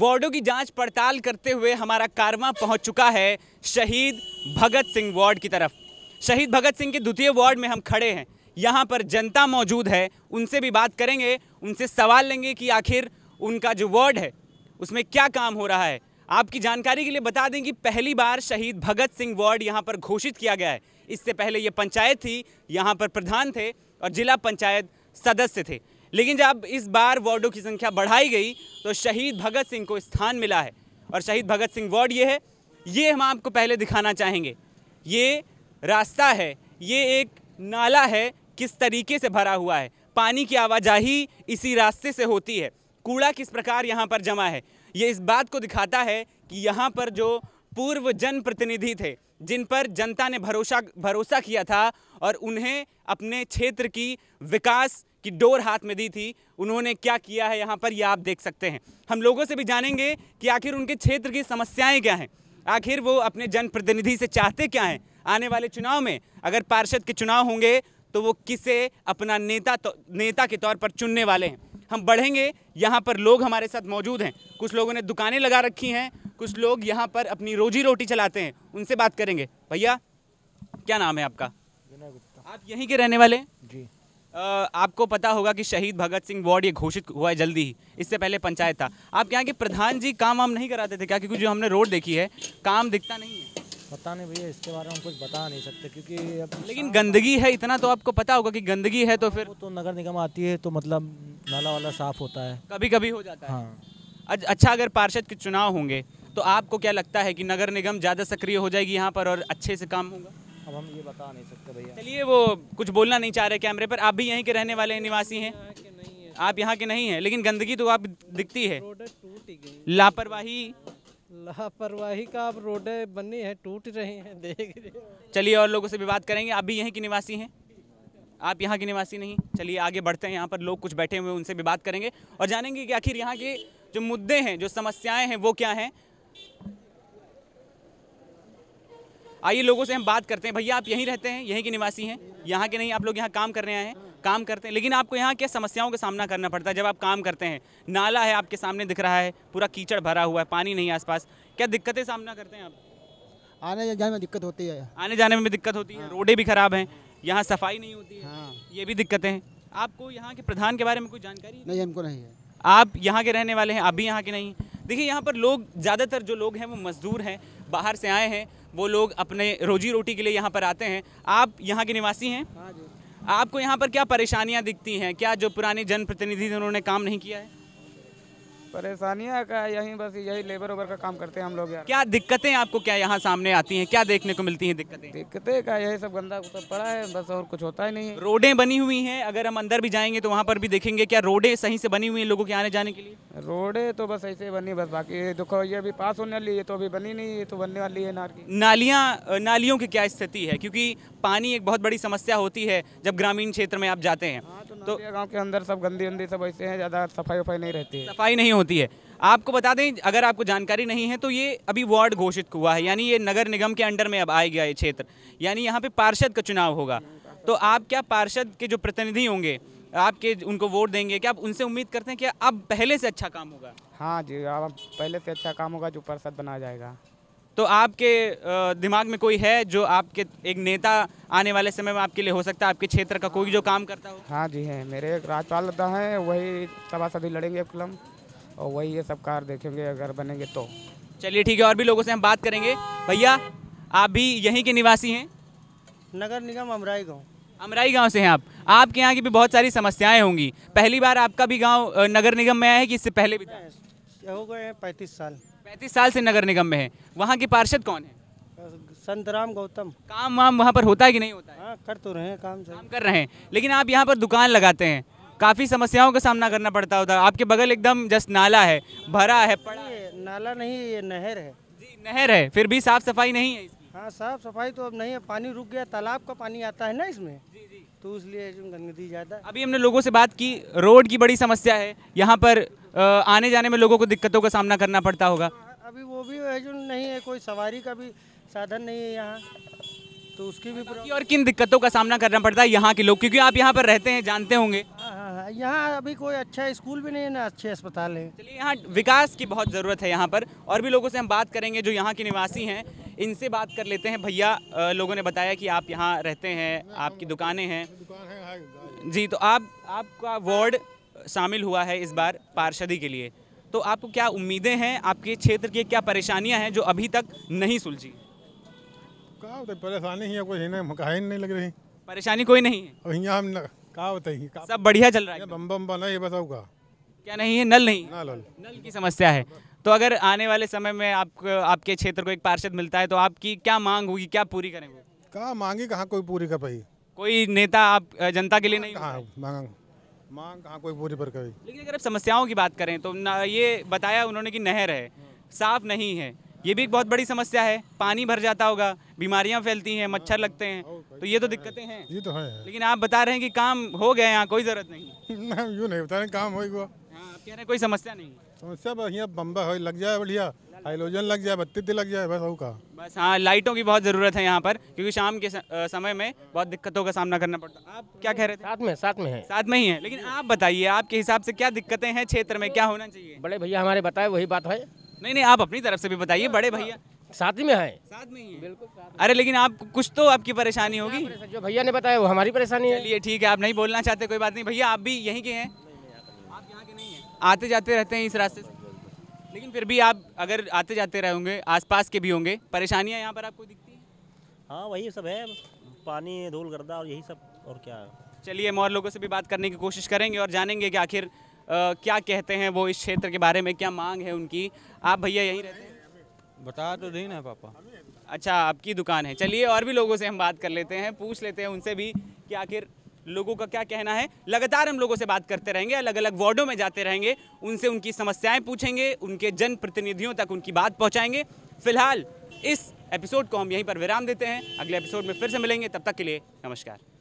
वार्डों की जांच पड़ताल करते हुए हमारा कारवां पहुंच चुका है शहीद भगत सिंह वार्ड की तरफ शहीद भगत सिंह के द्वितीय वार्ड में हम खड़े हैं यहाँ पर जनता मौजूद है उनसे भी बात करेंगे उनसे सवाल लेंगे कि आखिर उनका जो वार्ड है उसमें क्या काम हो रहा है आपकी जानकारी के लिए बता दें कि पहली बार शहीद भगत सिंह वार्ड यहाँ पर घोषित किया गया है इससे पहले ये पंचायत थी यहाँ पर प्रधान थे और जिला पंचायत सदस्य थे लेकिन जब इस बार वार्डों की संख्या बढ़ाई गई तो शहीद भगत सिंह को स्थान मिला है और शहीद भगत सिंह वार्ड ये है ये हम आपको पहले दिखाना चाहेंगे ये रास्ता है ये एक नाला है किस तरीके से भरा हुआ है पानी की आवाजाही इसी रास्ते से होती है कूड़ा किस प्रकार यहाँ पर जमा है ये इस बात को दिखाता है कि यहाँ पर जो पूर्व जनप्रतिनिधि थे जिन पर जनता ने भरोसा भरोसा किया था और उन्हें अपने क्षेत्र की विकास कि डोर हाथ में दी थी उन्होंने क्या किया है यहाँ पर यह आप देख सकते हैं हम लोगों से भी जानेंगे कि आखिर उनके क्षेत्र की समस्याएं क्या हैं आखिर वो अपने जनप्रतिनिधि से चाहते क्या हैं आने वाले चुनाव में अगर पार्षद के चुनाव होंगे तो वो किसे अपना नेता तो, नेता के तौर पर चुनने वाले हैं हम बढ़ेंगे यहाँ पर लोग हमारे साथ मौजूद हैं कुछ लोगों ने दुकानें लगा रखी हैं कुछ लोग यहाँ पर अपनी रोजी रोटी चलाते हैं उनसे बात करेंगे भैया क्या नाम है आपका गुप्ता आप यहीं के रहने वाले जी आपको पता होगा कि शहीद भगत सिंह वार्ड ये घोषित हुआ है जल्दी ही इससे पहले पंचायत था आप यहाँ कि प्रधान जी काम वाम नहीं कराते थे क्या क्योंकि जो हमने रोड देखी है काम दिखता नहीं है पता नहीं भैया इसके बारे में कुछ बता नहीं सकते क्योंकि अब लेकिन गंदगी है इतना तो आपको पता होगा कि गंदगी है तो फिर तो नगर निगम आती है तो मतलब नाला वाला साफ होता है कभी कभी हो जाता है हाँ अच्छा अगर पार्षद के चुनाव होंगे तो आपको क्या लगता है कि नगर निगम ज़्यादा सक्रिय हो जाएगी यहाँ पर और अच्छे से काम होगा अब हम ये बता नहीं सकते भैया चलिए वो कुछ बोलना नहीं चाह रहे कैमरे पर आप भी यहीं के रहने वाले निवासी हैं आप यहाँ के नहीं हैं लेकिन गंदगी तो आप दिखती है लापरवाही लापरवाही का अब रोडे बनी है टूट रहे हैं देख रहे चलिए और लोगों से भी बात करेंगे आप भी यहीं के निवासी हैं आप यहाँ के निवासी नहीं चलिए आगे बढ़ते हैं यहाँ पर लोग कुछ बैठे हुए उनसे भी बात करेंगे और जानेंगे कि आखिर यहाँ के जो मुद्दे हैं जो समस्याएं हैं वो क्या हैं आइए लोगों से हम बात करते हैं भैया आप यहीं रहते हैं यहीं के निवासी हैं यहाँ के नहीं आप लोग यहाँ काम करने आए हैं काम करते हैं लेकिन आपको यहाँ क्या समस्याओं का सामना करना पड़ता है जब आप काम करते हैं नाला है आपके सामने दिख रहा है पूरा कीचड़ भरा हुआ है पानी नहीं आसपास क्या दिक्कतें सामना करते हैं आप आने जाने में दिक्कत होती है आने जाने में भी दिक्कत होती है रोडें भी खराब हैं यहाँ सफाई नहीं होती है हाँ। ये भी दिक्कतें हैं आपको यहाँ के प्रधान के बारे में कोई जानकारी नहीं हमको नहीं है आप यहाँ के रहने वाले हैं आप भी यहाँ के नहीं देखिए यहाँ पर लोग ज़्यादातर जो लोग हैं वो मज़दूर हैं बाहर से आए हैं वो लोग अपने रोजी रोटी के लिए यहाँ पर आते हैं आप यहाँ के निवासी हैं हाँ आपको यहाँ पर क्या परेशानियाँ दिखती हैं क्या जो पुराने जनप्रतिनिधि उन्होंने काम नहीं किया है परेशानियाँ का यही बस यही लेबर उबर का काम करते हैं हम लोग यार क्या दिक्कतें आपको क्या यहाँ सामने आती हैं क्या देखने को मिलती हैं दिक्कतें दिक्कतें का यही सब गंदा सब पड़ा है बस और कुछ होता ही नहीं है रोडें बनी हुई हैं अगर हम अंदर भी जाएंगे तो वहाँ पर भी देखेंगे क्या रोडें सही से बनी हुई हैं लोगों के आने जाने के लिए रोडे तो बस ऐसे बनी बस बाकी देखो ये अभी पास होने वाली है तो अभी बनी नहीं ये तो बनने वाली है नार नालियाँ नालियों की क्या स्थिति है क्योंकि पानी एक बहुत बड़ी समस्या होती है जब ग्रामीण क्षेत्र में आप जाते हैं हाँ, तो, तो गाँव के अंदर सब गंदी गंदी सब ऐसे है ज़्यादा सफाई वफाई नहीं रहती है सफाई नहीं होती होती है आपको बता दें अगर आपको जानकारी नहीं है तो ये अभी वार्ड घोषित हुआ है यानी ये नगर निगम के अंडर में अब आएगा ये क्षेत्र यानी यहाँ पे पार्षद का चुनाव होगा तो आप क्या पार्षद के जो प्रतिनिधि होंगे आपके उनको वोट देंगे क्या आप उनसे उम्मीद करते हैं कि अब पहले से अच्छा काम होगा हाँ जी अब पहले से अच्छा काम होगा जो पार्षद बना जाएगा तो आपके दिमाग में कोई है जो आपके एक नेता आने वाले समय में आपके लिए हो सकता है आपके क्षेत्र का कोई जो काम करता हो हाँ जी है मेरे राजपाल है वही सभा सभी लड़ेंगे अब और वही ये सब कार देखेंगे अगर बनेंगे तो चलिए ठीक है और भी लोगों से हम बात करेंगे भैया आप भी यहीं के निवासी हैं नगर निगम अमराई गाँव अमराई गांव से हैं आप आपके यहाँ की भी बहुत सारी समस्याएं होंगी पहली बार आपका भी गांव नगर निगम में आया है कि इससे पहले भी हो गए पैंतीस साल पैंतीस साल से नगर निगम में है वहाँ के पार्षद कौन है संतराम गौतम काम वाम वहाँ पर होता है कि नहीं होता है? आ, हाँ, कर तो रहे हैं काम काम कर रहे हैं लेकिन आप यहाँ पर दुकान लगाते हैं काफ़ी समस्याओं का सामना करना पड़ता होता आपके बगल एकदम जस्ट नाला है भरा है पड़ा नाला नहीं ये नहर है जी नहर है फिर भी साफ़ सफाई नहीं है हाँ साफ़ सफाई तो अब नहीं है पानी रुक गया तालाब का पानी आता है ना इसमें जी जी तो इसलिए गंदगी ज़्यादा अभी हमने लोगों से बात की रोड की बड़ी समस्या है यहाँ पर आने जाने में लोगों को दिक्कतों का सामना करना पड़ता होगा हाँ, अभी वो भी है जो नहीं है कोई सवारी का भी साधन नहीं है यहाँ तो उसकी भी और किन दिक्कतों का सामना करना पड़ता है यहाँ के लोग क्योंकि आप यहाँ पर रहते हैं जानते होंगे यहाँ अभी कोई अच्छा स्कूल भी नहीं है ना अच्छे अस्पताल है चलिए यहाँ विकास की बहुत ज़रूरत है यहाँ पर और भी लोगों से हम बात करेंगे जो यहाँ के निवासी हैं इनसे बात कर लेते हैं भैया लोगों ने बताया कि आप यहाँ रहते हैं आपकी दुकानें हैं जी तो आप आपका वार्ड शामिल हुआ है इस बार पार्षदी के लिए तो आपको क्या उम्मीदें हैं आपके क्षेत्र की क्या परेशानियाँ हैं जो अभी तक नहीं सुलझी कहा परेशानी ही है कोई नहीं लग रही परेशानी कोई नहीं है यहाँ का बताइए सब बढ़िया चल रहा है बम बम बना ये बताऊ का क्या नहीं है नल नहीं नल नल की समस्या है तो अगर आने वाले समय में आपको आपके क्षेत्र को एक पार्षद मिलता है तो आपकी क्या मांग होगी क्या पूरी करेंगे कहा मांगी कहाँ कोई पूरी कर पाई कोई नेता आप जनता के लिए नहीं कहाँ मांग मांग कहाँ कोई पूरी पर कभी लेकिन अगर आप समस्याओं की बात करें तो ये बताया उन्होंने कि नहर है साफ नहीं है ये भी एक बहुत बड़ी समस्या है पानी भर जाता होगा बीमारियां फैलती हैं मच्छर लगते हैं तो ये तो दिक्कतें हैं ये तो है लेकिन आप बता रहे हैं कि काम हो गया यहाँ कोई ज़रूरत नहीं यूँ नहीं बता रहे काम हो गया हाँ, आप कह रहे हैं कोई समस्या नहीं समस्या बढ़िया बम्बा हो लग जाए बढ़िया हाइलोजन लग जाए बत्ती लग जाए बस का बस हाँ लाइटों की बहुत ज़रूरत है यहाँ पर क्योंकि शाम के समय में बहुत दिक्कतों का सामना करना पड़ता है आप क्या कह रहे थे साथ में साथ में है साथ में ही है लेकिन आप बताइए आपके हिसाब से क्या दिक्कतें हैं क्षेत्र में क्या होना चाहिए बड़े भैया हमारे बताए वही बात है नहीं नहीं आप अपनी तरफ से भी बताइए हाँ, बड़े भैया हाँ। साथ ही में है साथ में ही बिल्कुल अरे लेकिन आप कुछ तो आपकी परेशानी होगी जो भैया ने बताया वो हमारी परेशानी है चलिए ठीक है आप नहीं बोलना चाहते कोई बात नहीं भैया आप भी यहीं के हैं आप यहाँ के नहीं हैं आते जाते रहते हैं इस रास्ते से लेकिन फिर भी आप अगर आते जाते रहे होंगे आस के भी होंगे परेशानियाँ यहाँ पर आपको दिखती हैं हाँ वही सब है पानी धूल गर्दा और यही सब और क्या है चलिए हम और लोगों से भी बात करने की कोशिश करेंगे और जानेंगे कि आखिर क्या कहते हैं वो इस क्षेत्र के बारे में क्या मांग है उनकी आप भैया यहीं रहते हैं बता तो नहीं ना पापा अच्छा आपकी दुकान है चलिए और भी लोगों से हम बात कर लेते हैं पूछ लेते हैं उनसे भी कि आखिर लोगों का क्या कहना है लगातार हम लोगों से बात करते रहेंगे अलग अलग वार्डों में जाते रहेंगे उनसे उनकी समस्याएं पूछेंगे उनके जनप्रतिनिधियों तक उनकी बात पहुंचाएंगे फिलहाल इस एपिसोड को हम यहीं पर विराम देते हैं अगले एपिसोड में फिर से मिलेंगे तब तक के लिए नमस्कार